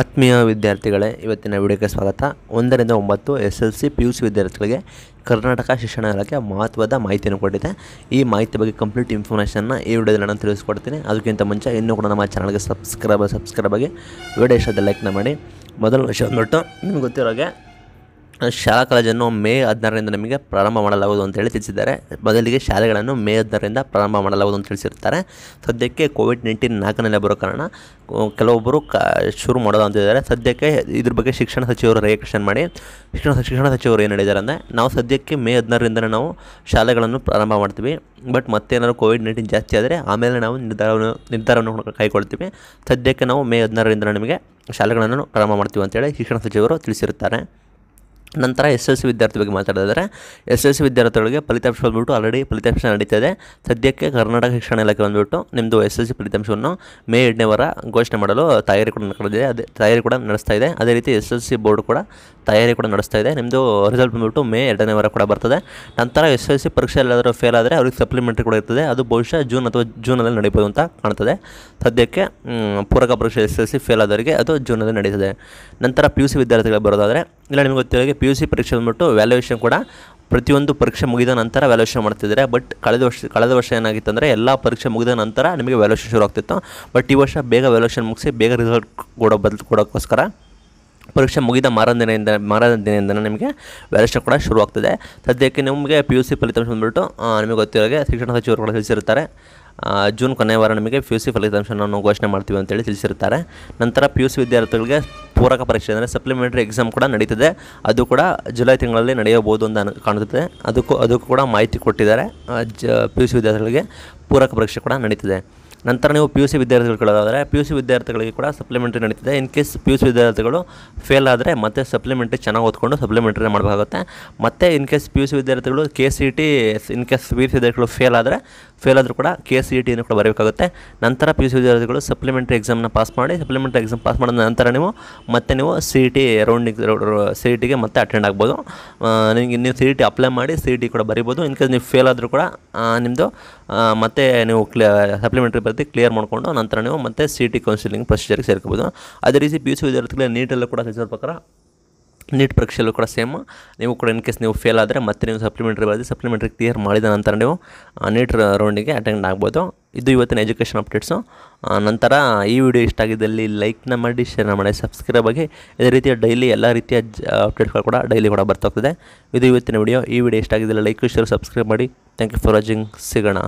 ಆತ್ಮೀಯ ವಿದ್ಯಾರ್ಥಿಗಳೇ ಇವತ್ತಿನ ವಿಡಿಯೋಕ್ಕೆ ಸ್ವಾಗತ ಒಂದರಿಂದ ಒಂಬತ್ತು S L C P U C ವಿದ್ಯಾರ್ಥಿಗಳಿಗೆ ಕರ್ನಾಟಕ ಶಿಕ್ಷಣ ಇಲಾಖೆ ಮಹತ್ವದ ಮಾಹಿತಿಯನ್ನು ಕೊಟ್ಟಿದೆ ಈ ಮಾಹಿತಿ ಬಗ್ಗೆ ಕಂಪ್ಲೀಟ್ ಇನ್ಫಾರ್ಮೇಷನ್ನ ಈ ವಿಡಿಯೋದಲ್ಲಿ ನಾನು ತಿಳಿಸ್ಕೊಡ್ತೀನಿ ಅದಕ್ಕಿಂತ ಮುಂಚೆ ಇನ್ನೂ ಕೂಡ ನಮ್ಮ ಚಾನಲ್ಗೆ ಸಬ್ಸ್ಕ್ರೈಬ್ ಸಬ್ಸ್ಕ್ರೈಬ್ ಆಗಿ ವಿಡಿಯೋ ಇಷ್ಟದ ಲೈಕ್ನ ಮಾಡಿ ಮೊದಲ ವಿಷಯ ಬಂದ್ಬಿಟ್ಟು ನಿಮ್ಗೆ ಗೊತ್ತಿರೋಗೆ ಶಾಲಾ ಕಾಲೇಜನ್ನು ಮೇ ಹದಿನಾರರಿಂದ ನಮಗೆ ಪ್ರಾರಂಭ ಮಾಡಲಾಗುವುದು ಅಂತೇಳಿ ತಿಳಿಸಿದ್ದಾರೆ ಬದಲಿಗೆ ಶಾಲೆಗಳನ್ನು ಮೇ ಹದಿನಾರರಿಂದ ಪ್ರಾರಂಭ ಮಾಡಲಾಗುವುದು ಅಂತ ತಿಳಿಸಿರ್ತಾರೆ ಸದ್ಯಕ್ಕೆ ಕೋವಿಡ್ ನೈನ್ಟೀನ್ ನಾಲ್ಕನಲ್ಲೇ ಬರೋ ಕಾರಣ ಕೆಲವೊಬ್ಬರು ಕ ಶುರು ಮಾಡೋದು ಅಂತಿದ್ದಾರೆ ಸದ್ಯಕ್ಕೆ ಇದ್ರ ಬಗ್ಗೆ ಶಿಕ್ಷಣ ಸಚಿವರು ರಿಯಾಕ್ಷನ್ ಮಾಡಿ ಶಿಕ್ಷಣ ಶಿಕ್ಷಣ ಸಚಿವರು ಏನು ಹೇಳಿದ್ದಾರೆ ಅಂದರೆ ನಾವು ಸದ್ಯಕ್ಕೆ ಮೇ ಹದಿನಾರರಿಂದಲೇ ನಾವು ಶಾಲೆಗಳನ್ನು ಪ್ರಾರಂಭ ಮಾಡ್ತೀವಿ ಬಟ್ ಏನಾದರೂ ಕೋವಿಡ್ ನೈನ್ಟೀನ್ ಜಾಸ್ತಿ ಆದರೆ ಆಮೇಲೆ ನಾವು ನಿರ್ಧಾರವನ್ನು ನಿರ್ಧಾರವನ್ನು ಕೈಗೊಳ್ತೀವಿ ಸದ್ಯಕ್ಕೆ ನಾವು ಮೇ ಹದಿನಾರರಿಂದ ನಮಗೆ ಶಾಲೆಗಳನ್ನು ಪ್ರಾರಂಭ ಮಾಡ್ತೀವಿ ಅಂತೇಳಿ ಶಿಕ್ಷಣ ಸಚಿವರು ತಿಳಿಸಿರುತ್ತಾರೆ ನಂತರ ಎಸ್ ಎಲ್ ಸಿ ವಿದ್ಯಾರ್ಥಿ ಬಗ್ಗೆ ಮಾತಾಡಿದರೆ ಎಸ್ ಎಲ್ ಸಿ ವಿದ್ಯಾರ್ಥಿಗಳಿಗೆ ಫಲಿತಾಂಶ ಬಂದ್ಬಿಟ್ಟು ಆಲ್ರೆಡಿ ಫಲಿತಾಂಶ ಇದೆ ಸದ್ಯಕ್ಕೆ ಕರ್ನಾಟಕ ಶಿಕ್ಷಣ ಇಲಾಖೆ ಬಂದ್ಬಿಟ್ಟು ನಿಮ್ಮದು ಎಸ್ ಎಲ್ ಸಿ ಫಲಿತಾಂಶವನ್ನು ಮೇ ಎರಡನೇ ವಾರ ಘೋಷಣೆ ಮಾಡಲು ತಯಾರಿ ಕೂಡ ನಡೆದಿದೆ ಅದೇ ತಯಾರಿ ಕೂಡ ನಡೆಸ್ತಾ ಇದೆ ಅದೇ ರೀತಿ ಎಸ್ ಎಲ್ ಸಿ ಬೋರ್ಡ್ ಕೂಡ ತಯಾರಿ ಕೂಡ ನಡೆಸ್ತಾ ಇದೆ ನಿಮ್ಮದು ರಿಸಲ್ಟ್ ಬಂದ್ಬಿಟ್ಟು ಮೇ ಎರಡನೇ ವಾರ ಕೂಡ ಬರ್ತದೆ ನಂತರ ಎಸ್ ಎಲ್ ಸಿ ಪರೀಕ್ಷೆ ಎಲ್ಲಾದರೂ ಫೇಲ್ ಆದರೆ ಅವ್ರಿಗೆ ಸಪ್ಲಿಮೆಂಟ್ರಿ ಕೂಡ ಇರ್ತದೆ ಅದು ಬಹುಶಃ ಜೂನ್ ಅಥವಾ ಜೂನಲ್ಲಿ ನಡೀಬೋದು ಅಂತ ಕಾಣ್ತದೆ ಸದ್ಯಕ್ಕೆ ಪೂರಕ ಪರೀಕ್ಷೆ ಎಸ್ ಎಲ್ ಸಿ ಫೇಲ್ ಆದವರಿಗೆ ಅದು ಜೂನಲ್ಲಿ ನಡೀತದೆ ನಂತರ ಪಿ ಯು ಸಿ ವಿದ್ಯಾರ್ಥಿಗಳು ಬರೋದಾದರೆ ಇಲ್ಲ ನಿಮಗೆ ಗೊತ್ತಿರೋ ಪಿ ಯು ಸಿ ಪರೀಕ್ಷೆ ಬಂದ್ಬಿಟ್ಟು ವ್ಯಾಲ್ಯೂಯೇಷನ್ ಕೂಡ ಪ್ರತಿಯೊಂದು ಪರೀಕ್ಷೆ ಮುಗಿದ ನಂತರ ವ್ಯಾಲ್ಯೂಷನ್ ಮಾಡ್ತಿದ್ದಾರೆ ಬಟ್ ಕಳೆದ ವರ್ಷ ಕಳೆದ ವರ್ಷ ಏನಾಗಿತ್ತು ಅಂದರೆ ಎಲ್ಲ ಪರೀಕ್ಷೆ ಮುಗಿದ ನಂತರ ನಿಮಗೆ ವ್ಯಾಲ್ಯೂಷನ್ ಶುರು ಆಗ್ತಿತ್ತು ಬಟ್ ಈ ವರ್ಷ ಬೇಗ ವ್ಯಾಲ್ಯೂಷನ್ ಮುಗಿಸಿ ಬೇಗ ರಿಸಲ್ಟ್ ಕೊಡೋ ಬದಲು ಕೊಡೋಕ್ಕೋಸ್ಕರ ಪರೀಕ್ಷೆ ಮುಗಿದ ದಿನದಿಂದ ಮಾರದ ದಿನದಿಂದಲೇ ನಿಮಗೆ ವ್ಯಾಲ್ಯೂಷನ್ ಕೂಡ ಶುರು ಆಗ್ತದೆ ಸದ್ಯಕ್ಕೆ ನಿಮಗೆ ಪಿ ಯು ಸಿ ಫಲಿತಾಂಶ ಬಂದುಬಿಟ್ಟು ನಿಮಗೆ ಗೊತ್ತಿರೋಗೆ ಶಿಕ್ಷಣ ಸಚಿವರು ಕೂಡ ತಿಳಿಸಿರ್ತಾರೆ ಜೂನ್ ಕೊನೆಯ ವಾರ ನಿಮಗೆ ಪಿ ಯು ಸಿ ಫಲಿತಾಂಶವನ್ನು ಘೋಷಣೆ ಮಾಡ್ತೀವಿ ಅಂತೇಳಿ ತಿಳಿಸಿರ್ತಾರೆ ನಂತರ ಪಿ ಯು ಸಿ ವಿದ್ಯಾರ್ಥಿಗಳಿಗೆ ಪೂರಕ ಪರೀಕ್ಷೆ ಅಂದರೆ ಸಪ್ಲಿಮೆಂಟ್ರಿ ಎಕ್ಸಾಮ್ ಕೂಡ ನಡೀತದೆ ಅದು ಕೂಡ ಜುಲೈ ತಿಂಗಳಲ್ಲಿ ನಡೆಯಬಹುದು ಅಂತ ಕಾಣುತ್ತದೆ ಅದಕ್ಕೂ ಅದಕ್ಕೂ ಕೂಡ ಮಾಹಿತಿ ಕೊಟ್ಟಿದ್ದಾರೆ ಜ ಪಿ ಯು ಸಿ ವಿದ್ಯಾರ್ಥಿಗಳಿಗೆ ಪೂರಕ ಪರೀಕ್ಷೆ ಕೂಡ ನಡೀತದೆ ನಂತರ ನೀವು ಪಿ ಯು ಸಿ ಕೇಳೋದಾದರೆ ಪಿ ಯು ಸಿ ವಿದ್ಯಾರ್ಥಿಗಳಿಗೆ ಕೂಡ ಸಪ್ಲಿಮೆಂಟ್ರಿ ನಡೀತಿದೆ in case P U C ವಿದ್ಯಾರ್ಥಿಗಳು ಫೇಲ್ ಆದರೆ ಮತ್ತೆ ಸಪ್ಲಿಮೆಂಟ್ರಿ ಚೆನ್ನಾಗಿ ಓದ್ಕೊಂಡು ಸಪ್ಲಿಮೆಂಟ್ರಿ ಮಾಡಬೇಕಾಗುತ್ತೆ ಮತ್ತು in case P U C ವಿದ್ಯಾರ್ಥಿಗಳು K C T in case P U C ವಿದ್ಯಾರ್ಥಿಗಳು ಫೇಲ್ ಆದರೆ ಫೇಲ್ ಆದರೂ ಕೂಡ ಕೆ ಸಿ ಇ e ಟಿಯನ್ನು ಕೂಡ ಬರಬೇಕಾಗುತ್ತೆ ನಂತರ ಪಿ ಯು ಸಿ ವಿದ್ಯಾರ್ಥಿಗಳು ಸಪ್ಲಿಮೆಂಟ್ರಿ ಎಕ್ಸಾಮ್ನ ಪಾಸ್ ಮಾಡಿ ಸಪ್ಲಿಮೆಂಟ್ರಿ ಎಕ್ಸಾಮ್ ಪಾಸ್ ಮಾಡಿದ ನಂತರ ನೀವು ಮತ್ತೆ ನೀವು ಸಿ ಇ ಟಿ ರೌಂಡಿಗೆ ಸಿ ಇ ಟಿಗೆ ಮತ್ತೆ ಅಟೆಂಡ್ ಆಗ್ಬೋದು ನಿಮಗೆ ನೀವು ಸಿ ಇ ಟಿ ಅಪ್ಲೈ ಮಾಡಿ ಸಿ ಇ ಟಿ ಕೂಡ ಬರಿಬೋದು ಇನ್ ಕೇಸ್ ನೀವು ಫೇಲ್ ಆದರೂ ಕೂಡ ನಿಮ್ಮದು ಮತ್ತೆ ನೀವು ಕ್ಲಿಯ ಸಪ್ಲಿಮೆಂಟ್ರಿ ಬರ್ತಿ ಕ್ಲಿಯರ್ ಮಾಡಿಕೊಂಡು ನಂತರ ನೀವು ಮತ್ತೆ ಸಿ ಇ ಟಿ ಕೌನ್ಸಿಲಿಂಗ್ ಪ್ರೊಸೀಜರ್ಗೆ ಸೇರ್ಕೋಬೋದು ಅದೇ ರೀತಿ ಪಿ ಯು ಸಿ ವಿದ್ಯಾರ್ಥಿಗಳ ನೀಟಲ್ಲೂ ಕೂಡ ತಿಳಿಸಿದ ಪ್ರಕಾರ ನೀಟ್ ಪರೀಕ್ಷೆಯಲ್ಲೂ ಕೂಡ ಸೇಮ್ ನೀವು ಕೂಡ ಇನ್ ಕೇಸ್ ನೀವು ಫೇಲ್ ಆದರೆ ಮತ್ತೆ ನೀವು ಸಪ್ಲಿಮೆಂಟ್ರಿ ಬರೆದು ಸಪ್ಲಿಮೆಂಟ್ರಿ ಕ್ಲಿಯರ್ ಮಾಡಿದ ನಂತರ ನೀವು ನೀಟ್ ರೌಂಡಿಗೆ ಅಟೆಂಡ್ ಆಗ್ಬೋದು ಇದು ಇವತ್ತಿನ ಎಜುಕೇಷನ್ ಅಪ್ಡೇಟ್ಸು ನಂತರ ಈ ವಿಡಿಯೋ ಇಷ್ಟ ಆಗಿದ್ದಲ್ಲಿ ಲೈಕ್ನ ಮಾಡಿ ಶೇರ್ನ ಮಾಡಿ ಸಬ್ಸ್ಕ್ರೈಬ್ ಆಗಿ ಇದೇ ರೀತಿಯ ಡೈಲಿ ಎಲ್ಲ ರೀತಿಯ ಅಪ್ಡೇಟ್ಗಳು ಕೂಡ ಡೈಲಿ ಕೂಡ ಬರ್ತಾ ಹೋಗ್ತದೆ ಇದು ಇವತ್ತಿನ ವಿಡಿಯೋ ಈ ವಿಡಿಯೋ ಇಷ್ಟ ಆಗಿದ್ದಲ್ಲಿ ಲೈಕ್ ಶೇರ್ ಸಬ್ಸ್ಕ್ರೈಬ್ ಮಾಡಿ ಥ್ಯಾಂಕ್ ಯು ಫಾರ್ ವಾಚಿಂಗ್ ಸಿಗೋಣ